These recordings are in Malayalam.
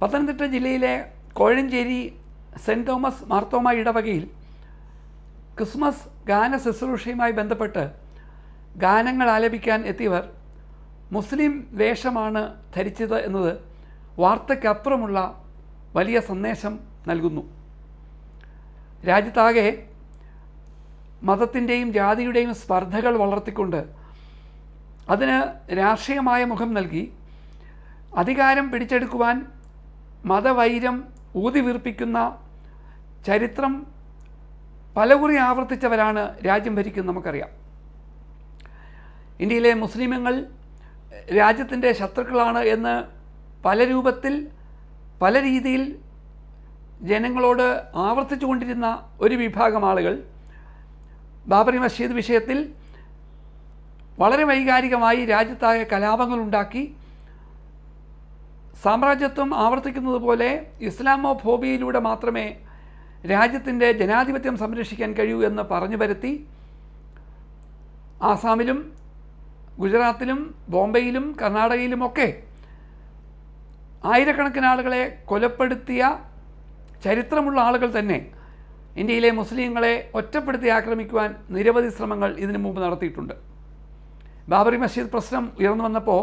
പത്തനംതിട്ട ജില്ലയിലെ കോഴഞ്ചേരി സെൻറ്റ് തോമസ് മാർത്തോമ ഇടവകയിൽ ക്രിസ്മസ് ഗാന ശുശ്രൂഷയുമായി ബന്ധപ്പെട്ട് ഗാനങ്ങൾ ആലപിക്കാൻ എത്തിയവർ മുസ്ലിം വേഷമാണ് ധരിച്ചത് എന്നത് വാർത്തയ്ക്കപ്പുറമുള്ള വലിയ സന്ദേശം നൽകുന്നു രാജ്യത്താകെ മതത്തിൻ്റെയും ജാതിയുടെയും സ്പർദ്ധകൾ വളർത്തിക്കൊണ്ട് അതിന് രാഷ്ട്രീയമായ മുഖം നൽകി അധികാരം പിടിച്ചെടുക്കുവാൻ മതവൈരം ഊതിവീർപ്പിക്കുന്ന ചരിത്രം പലകുറി ആവർത്തിച്ചവരാണ് രാജ്യം ഭരിക്കുന്നത് നമുക്കറിയാം ഇന്ത്യയിലെ മുസ്ലിമുകൾ രാജ്യത്തിൻ്റെ ശത്രുക്കളാണ് എന്ന് പല രൂപത്തിൽ പല രീതിയിൽ ജനങ്ങളോട് ആവർത്തിച്ചു കൊണ്ടിരുന്ന ഒരു വിഭാഗം ആളുകൾ ബാബറി മസ്ജിദ് വിഷയത്തിൽ വളരെ വൈകാരികമായി രാജ്യത്തായ കലാപങ്ങളുണ്ടാക്കി സാമ്രാജ്യത്വം ആവർത്തിക്കുന്നത് പോലെ ഇസ്ലാമോ ഫോബിയയിലൂടെ മാത്രമേ രാജ്യത്തിൻ്റെ ജനാധിപത്യം സംരക്ഷിക്കാൻ കഴിയൂ എന്ന് പറഞ്ഞു വരുത്തി ആസാമിലും ഗുജറാത്തിലും ബോംബെയിലും കർണാടകയിലുമൊക്കെ ആയിരക്കണക്കിന് ആളുകളെ കൊലപ്പെടുത്തിയ ചരിത്രമുള്ള ആളുകൾ തന്നെ ഇന്ത്യയിലെ മുസ്ലിങ്ങളെ ഒറ്റപ്പെടുത്തി ആക്രമിക്കുവാൻ നിരവധി ശ്രമങ്ങൾ ഇതിനു മുമ്പ് നടത്തിയിട്ടുണ്ട് ബാബറി മസ്ജിദ് പ്രശ്നം ഉയർന്നു വന്നപ്പോൾ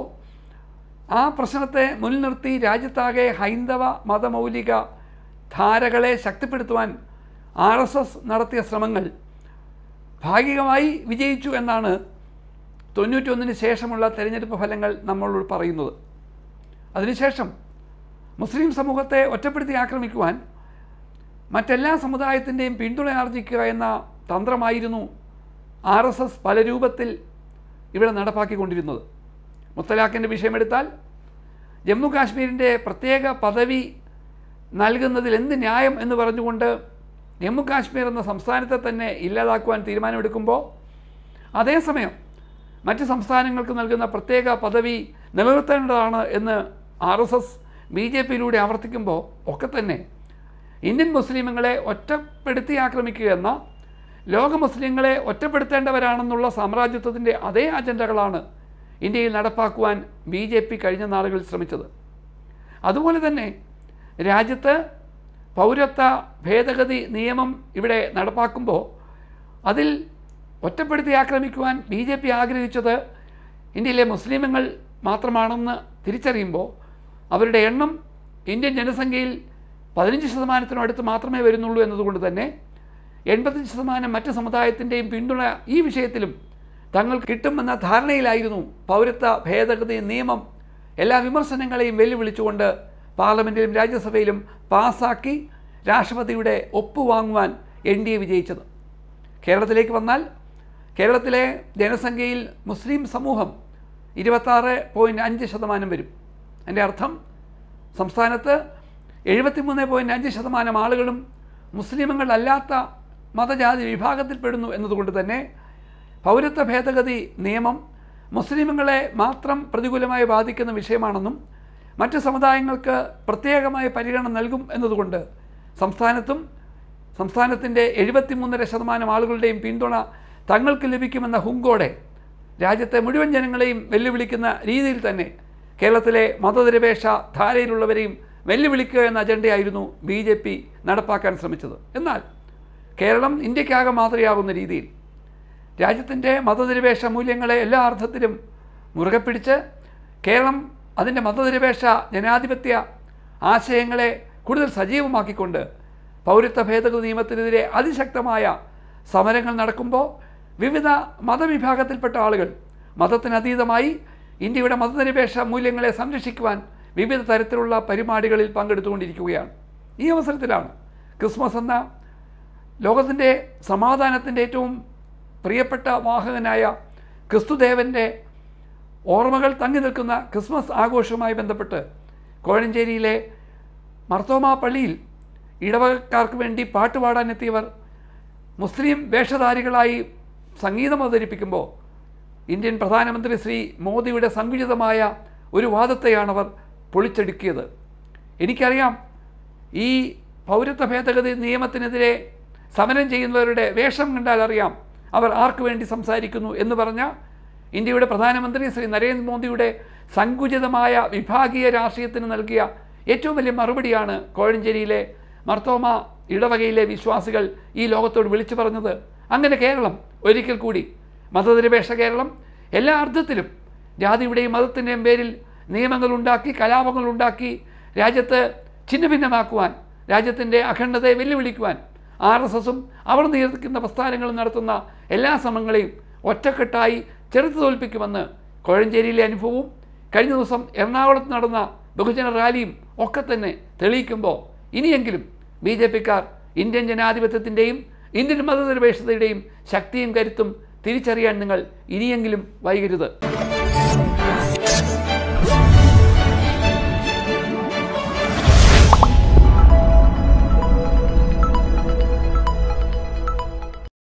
ആ പ്രശ്നത്തെ മുൻനിർത്തി രാജ്യത്താകെ ഹൈന്ദവ മതമൗലിക ധാരകളെ ശക്തിപ്പെടുത്തുവാൻ ആർ എസ് എസ് നടത്തിയ ശ്രമങ്ങൾ ഭാഗികമായി വിജയിച്ചു എന്നാണ് തൊണ്ണൂറ്റൊന്നിന് ശേഷമുള്ള തെരഞ്ഞെടുപ്പ് ഫലങ്ങൾ നമ്മളോട് പറയുന്നത് അതിനുശേഷം മുസ്ലിം സമൂഹത്തെ ഒറ്റപ്പെടുത്തി ആക്രമിക്കുവാൻ മറ്റെല്ലാ സമുദായത്തിൻ്റെയും പിന്തുണ ആർജിക്കുക എന്ന തന്ത്രമായിരുന്നു ആർ എസ് എസ് പല രൂപത്തിൽ ഇവിടെ നടപ്പാക്കിക്കൊണ്ടിരുന്നത് മുത്തലാഖിൻ്റെ വിഷയമെടുത്താൽ ജമ്മു കാശ്മീരിൻ്റെ പ്രത്യേക പദവി നൽകുന്നതിൽ എന്ത് ന്യായം എന്ന് പറഞ്ഞുകൊണ്ട് ജമ്മു കാശ്മീർ എന്ന സംസ്ഥാനത്തെ തന്നെ ഇല്ലാതാക്കുവാൻ തീരുമാനമെടുക്കുമ്പോൾ അതേസമയം മറ്റ് സംസ്ഥാനങ്ങൾക്ക് നൽകുന്ന പ്രത്യേക പദവി നിലനിർത്തേണ്ടതാണ് എന്ന് R S S B J പിയിലൂടെ ആവർത്തിക്കുമ്പോൾ ഒക്കെ തന്നെ ഇന്ത്യൻ മുസ്ലിമുകളെ ഒറ്റപ്പെടുത്തി ആക്രമിക്കുക എന്ന ലോക മുസ്ലിങ്ങളെ ഒറ്റപ്പെടുത്തേണ്ടവരാണെന്നുള്ള സാമ്രാജ്യത്വത്തിൻ്റെ അതേ അജണ്ടകളാണ് ഇന്ത്യയിൽ നടപ്പാക്കുവാൻ ബി ജെ പി കഴിഞ്ഞ നാളുകളിൽ ശ്രമിച്ചത് അതുപോലെ തന്നെ രാജ്യത്ത് പൗരത്വ ഭേദഗതി നിയമം ഇവിടെ നടപ്പാക്കുമ്പോൾ അതിൽ ഒറ്റപ്പെടുത്തി ആക്രമിക്കുവാൻ ബി ജെ പി ആഗ്രഹിച്ചത് ഇന്ത്യയിലെ മുസ്ലിമുകൾ മാത്രമാണെന്ന് തിരിച്ചറിയുമ്പോൾ അവരുടെ എണ്ണം ഇന്ത്യൻ ജനസംഖ്യയിൽ പതിനഞ്ച് ശതമാനത്തിനും അടുത്ത് മാത്രമേ വരുന്നുള്ളൂ എന്നതുകൊണ്ട് തന്നെ എൺപത്തഞ്ച് ശതമാനം മറ്റ് സമുദായത്തിൻ്റെയും പിന്തുണ ഈ വിഷയത്തിലും തങ്ങൾക്ക് കിട്ടുമെന്ന ധാരണയിലായിരുന്നു പൗരത്വ ഭേദഗതി നിയമം എല്ലാ വിമർശനങ്ങളെയും വെല്ലുവിളിച്ചുകൊണ്ട് പാർലമെൻറ്റിലും രാജ്യസഭയിലും പാസാക്കി രാഷ്ട്രപതിയുടെ ഒപ്പുവാങ്ങുവാൻ എൻ ഡി എ വിജയിച്ചത് കേരളത്തിലേക്ക് വന്നാൽ കേരളത്തിലെ ജനസംഖ്യയിൽ മുസ്ലിം സമൂഹം ഇരുപത്താറ് പോയിൻറ്റ് അഞ്ച് ശതമാനം വരും എൻ്റെ അർത്ഥം സംസ്ഥാനത്ത് എഴുപത്തിമൂന്ന് പോയിൻറ്റ് അഞ്ച് ശതമാനം ആളുകളും മുസ്ലിമുകളല്ലാത്ത മതജാതി വിഭാഗത്തിൽപ്പെടുന്നു എന്നതുകൊണ്ട് തന്നെ പൗരത്വ ഭേദഗതി നിയമം മുസ്ലിമുകളെ മാത്രം പ്രതികൂലമായി ബാധിക്കുന്ന വിഷയമാണെന്നും മറ്റ് സമുദായങ്ങൾക്ക് പ്രത്യേകമായ പരിഗണന നൽകും എന്നതുകൊണ്ട് സംസ്ഥാനത്തും സംസ്ഥാനത്തിൻ്റെ എഴുപത്തിമൂന്നര ശതമാനം ആളുകളുടെയും പിന്തുണ തങ്ങൾക്ക് ലഭിക്കുമെന്ന ഹുങ്കോടെ രാജ്യത്തെ മുഴുവൻ ജനങ്ങളെയും വെല്ലുവിളിക്കുന്ന രീതിയിൽ തന്നെ കേരളത്തിലെ മതനിരപേക്ഷ ധാരയിലുള്ളവരെയും വെല്ലുവിളിക്കുക എന്ന അജണ്ടയായിരുന്നു ബി നടപ്പാക്കാൻ ശ്രമിച്ചത് എന്നാൽ കേരളം ഇന്ത്യക്കാകെ മാതൃയാകുന്ന രീതിയിൽ രാജ്യത്തിൻ്റെ മതനിരപേക്ഷ മൂല്യങ്ങളെ എല്ലാ അർത്ഥത്തിലും മുറുകെ പിടിച്ച് കേരളം അതിൻ്റെ മതനിരപേക്ഷ ജനാധിപത്യ ആശയങ്ങളെ കൂടുതൽ സജീവമാക്കിക്കൊണ്ട് പൗരത്വ ഭേദഗതി നിയമത്തിനെതിരെ അതിശക്തമായ സമരങ്ങൾ നടക്കുമ്പോൾ വിവിധ മതവിഭാഗത്തിൽപ്പെട്ട ആളുകൾ മതത്തിനതീതമായി ഇന്ത്യയുടെ മതനിരപേക്ഷ മൂല്യങ്ങളെ സംരക്ഷിക്കുവാൻ വിവിധ തരത്തിലുള്ള പരിപാടികളിൽ പങ്കെടുത്തുകൊണ്ടിരിക്കുകയാണ് ഈ അവസരത്തിലാണ് ക്രിസ്മസ് എന്ന ലോകത്തിൻ്റെ സമാധാനത്തിൻ്റെ ഏറ്റവും പ്രിയപ്പെട്ട വാഹകനായ ക്രിസ്തുദേവൻ്റെ ഓർമ്മകൾ തങ്ങി നിൽക്കുന്ന ക്രിസ്മസ് ആഘോഷവുമായി ബന്ധപ്പെട്ട് കോഴഞ്ചേരിയിലെ മർത്തോമാ പള്ളിയിൽ ഇടവകക്കാർക്ക് വേണ്ടി പാട്ടുപാടാനെത്തിയവർ മുസ്ലിം വേഷധാരികളായി സംഗീതം അവതരിപ്പിക്കുമ്പോൾ ഇന്ത്യൻ പ്രധാനമന്ത്രി ശ്രീ മോദിയുടെ സങ്കുചിതമായ ഒരു വാദത്തെയാണ് അവർ പൊളിച്ചെടുക്കിയത് എനിക്കറിയാം ഈ പൗരത്വ ഭേദഗതി നിയമത്തിനെതിരെ സമരം ചെയ്യുന്നവരുടെ വേഷം കണ്ടാൽ അറിയാം അവർ ആർക്കു വേണ്ടി സംസാരിക്കുന്നു എന്ന് പറഞ്ഞ ഇന്ത്യയുടെ പ്രധാനമന്ത്രി ശ്രീ നരേന്ദ്രമോദിയുടെ സങ്കുചിതമായ വിഭാഗീയ രാഷ്ട്രീയത്തിന് നൽകിയ ഏറ്റവും വലിയ മറുപടിയാണ് കോഴഞ്ചേരിയിലെ മർത്തോമ ഇടവകയിലെ വിശ്വാസികൾ ഈ ലോകത്തോട് വിളിച്ചു പറഞ്ഞത് അങ്ങനെ കേരളം ഒരിക്കൽ കൂടി മതനിരപേക്ഷ കേരളം എല്ലാ അർത്ഥത്തിലും ജാതിയുടെയും മതത്തിൻ്റെയും പേരിൽ നിയമങ്ങളുണ്ടാക്കി കലാപങ്ങളുണ്ടാക്കി കലാപങ്ങൾ ഉണ്ടാക്കി രാജ്യത്ത് ഛിന്നഭിന്നമാക്കുവാൻ രാജ്യത്തിൻ്റെ അഖണ്ഡതയെ വെല്ലുവിളിക്കുവാൻ ആർ എസ് എസും അവർ നിയന്ത്രിക്കുന്ന പ്രസ്ഥാനങ്ങളും നടത്തുന്ന എല്ലാ ശ്രമങ്ങളെയും ഒറ്റക്കെട്ടായി ചെറുത്തു തോൽപ്പിക്കുമെന്ന് കോഴഞ്ചേരിയിലെ അനുഭവവും കഴിഞ്ഞ ദിവസം എറണാകുളത്ത് നടന്ന ബഹുജന റാലിയും ഒക്കെ തന്നെ തെളിയിക്കുമ്പോൾ ഇനിയെങ്കിലും ബി ജെ പിക്കാർ ഇന്ത്യൻ ജനാധിപത്യത്തിൻ്റെയും ഇന്ത്യൻ മതനിരപേക്ഷതയുടെയും ശക്തിയും കരുത്തും തിരിച്ചറിയാൻ നിങ്ങൾ ഇനിയെങ്കിലും വൈകരുത്